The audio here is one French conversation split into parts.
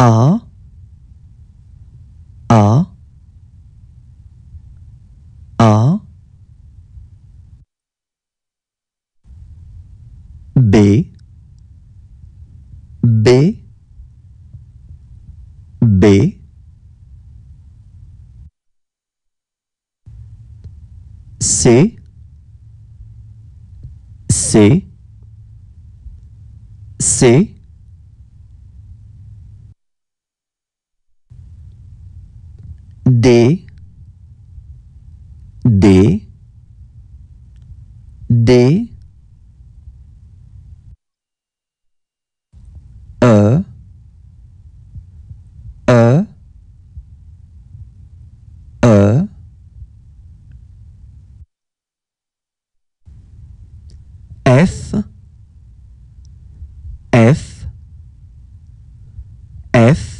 A A A B B B C C C D D D e, e, e, f, f, f,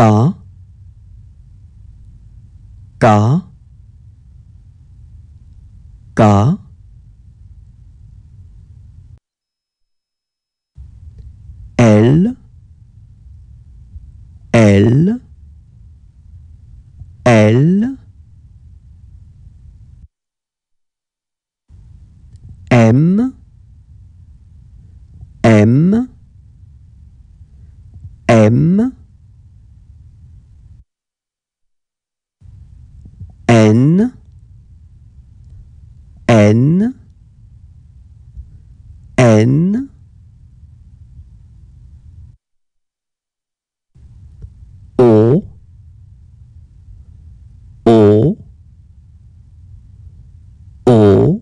có có có elle elle elle m m m N, N, O, O, O,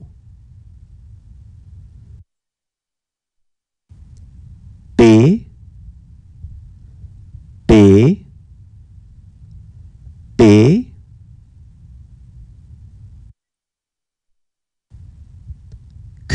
P, P,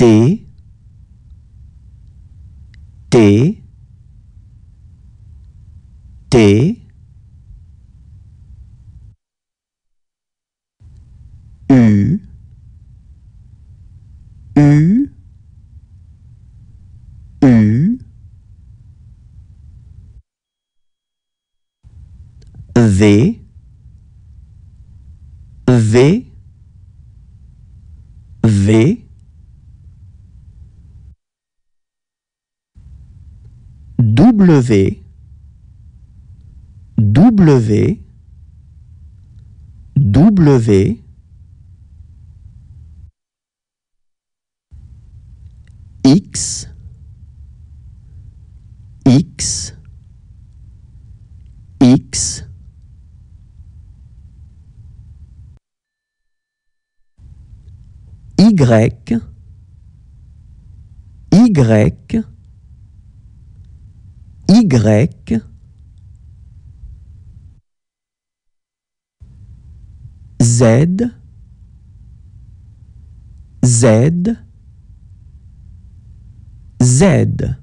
T T T U U U V V V W W W X X X Y Y y, Z, Z, Z.